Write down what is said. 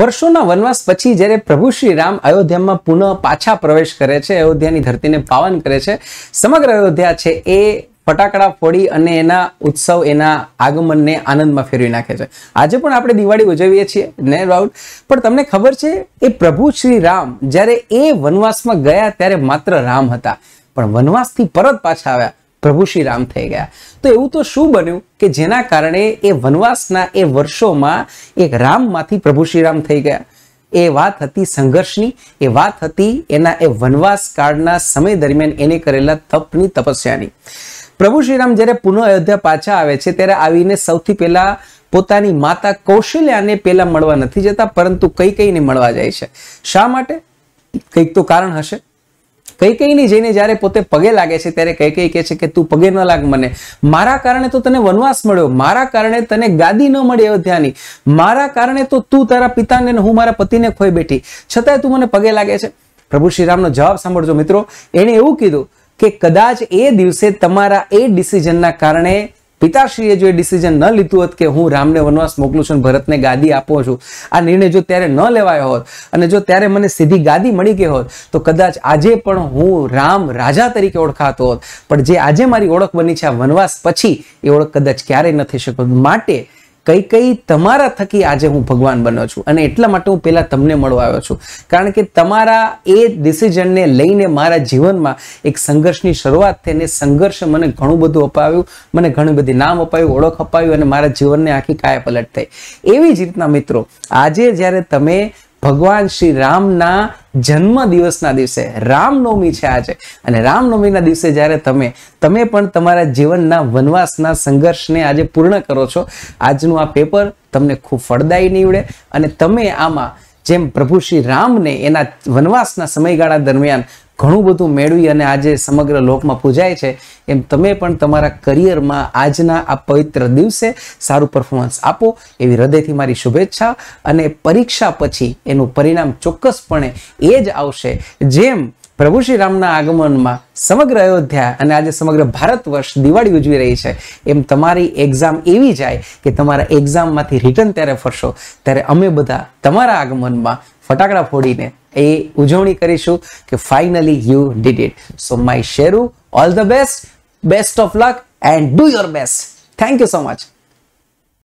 વર્ષોના વનવાસ પછી જ્યારે પ્રભુ શ્રી રામ અયોધ્યામાં પુનઃ પાછા પ્રવેશ કરે છે અયોધ્યાની ધરતીને પાવન કરે છે સમગ્ર અયોધ્યા છે એ ફટાકડા ફોડી અને એના ઉત્સવ એના આગમનને આનંદમાં ફેરવી નાખે છે આજે પણ આપણે દિવાળી ઉજવીએ છીએ ને ડાઉટ પણ તમને ખબર છે એ પ્રભુ શ્રી રામ જ્યારે એ વનવાસમાં ગયા ત્યારે માત્ર રામ હતા પણ વનવાસથી પરત પાછા આવ્યા પ્રભુ શ્રી રામ થઈ ગયા તો એવું તો શું બન્યું કે જેના કારણે એ વનવાસના એ વર્ષોમાં એક રામમાંથી પ્રભુ શ્રી રામ થઈ ગયા એ વાત હતી સંઘર્ષની એ વાત હતી એના એ વનવાસ કાળના સમય દરમિયાન એને કરેલા તપની તપસ્યાની પ્રભુ શ્રીરામ જ્યારે પુનઃ અયોધ્યા પાછા આવે છે ત્યારે આવીને સૌથી પહેલા પોતાની માતા કૌશલ્યાને પહેલા મળવા નથી જતા પરંતુ કઈ કઈને મળવા જાય છે શા માટે કંઈક તો કારણ હશે કઈ કઈ કઈની જઈને જયારે પોતે પગે લાગે છે ત્યારે કઈ કઈ કહે છે કે તું પગે ન લાગ મને મારા કારણે તો તને વનવાસ મળ્યો મારા કારણે તને ગાદી ન મળી અયોધ્યાની મારા કારણે તો તું તારા પિતાને હું મારા પતિને ખોઈ બેઠી છતાંય તું મને પગે લાગે છે પ્રભુ શ્રીરામનો જવાબ સાંભળજો મિત્રો એણે એવું કીધું કે કદાચ એ દિવસે તમારા એ ડિસિઝનના કારણે પિતાશ્રીએ જો એ ડિસિઝન ન લીધું હોત કે હું રામને વનવાસ મોકલું છું ભરતને ગાદી આપો છું આ નિર્ણય જો ત્યારે ન લેવાયો હોત અને જો ત્યારે મને સીધી ગાદી મળી ગઈ હોત તો કદાચ આજે પણ હું રામ રાજા તરીકે ઓળખાતો હોત પણ જે આજે મારી ઓળખ બની છે આ વનવાસ પછી એ ઓળખ કદાચ ક્યારેય ન થઈ શકો માટે કઈ કઈ તમારા થકી આજે હું ભગવાન બન્યો છું અને એટલા માટે હું પહેલાં તમને મળવા આવ્યો છું કારણ કે તમારા એ ડિસિઝનને લઈને મારા જીવનમાં એક સંઘર્ષની શરૂઆત થઈ અને સંઘર્ષ મને ઘણું બધું અપાવ્યું મને ઘણી બધી નામ અપાયું ઓળખ અપાવ્યું અને મારા જીવનને આખી કાયા પલટ થઈ એવી જ રીતના મિત્રો આજે જ્યારે તમે ભગવાન શ્રી રામના જન્મ દિવસના દિવસે રામનવમી છે આજે અને રામનવમીના દિવસે જ્યારે તમે તમે પણ તમારા જીવનના વનવાસના સંઘર્ષને આજે પૂર્ણ કરો છો આજનું આ પેપર તમને ખૂબ ફળદાયી નીવડે અને તમે આમાં જેમ પ્રભુ શ્રી રામને એના વનવાસના સમયગાળા દરમિયાન ઘણું બધું મેળવી અને આજે સમગ્ર લોકમાં પૂજાય છે એમ તમે પણ તમારા કરિયરમાં આજના આ પવિત્ર દિવસે સારું પરફોર્મન્સ આપો એવી હૃદયથી મારી શુભેચ્છા અને પરીક્ષા પછી એનું પરિણામ ચોક્કસપણે એ જ આવશે જેમ પ્રભુ શ્રી રામના આગમનમાં સમગ્ર અયોધ્યા અને આજે સમગ્ર ભારત વર્ષ દિવાળી ઉજવી રહી છે એમ તમારી એક્ઝામ એવી જાય કે તમારા એક્ઝામમાંથી રિટર્ન ત્યારે ફરશો ત્યારે અમે બધા તમારા આગમનમાં ફટાકડા ફોડીને એ ઉજવણી કરીશું કે finally you did it so my Sheru all the best best of luck and do your best thank you so much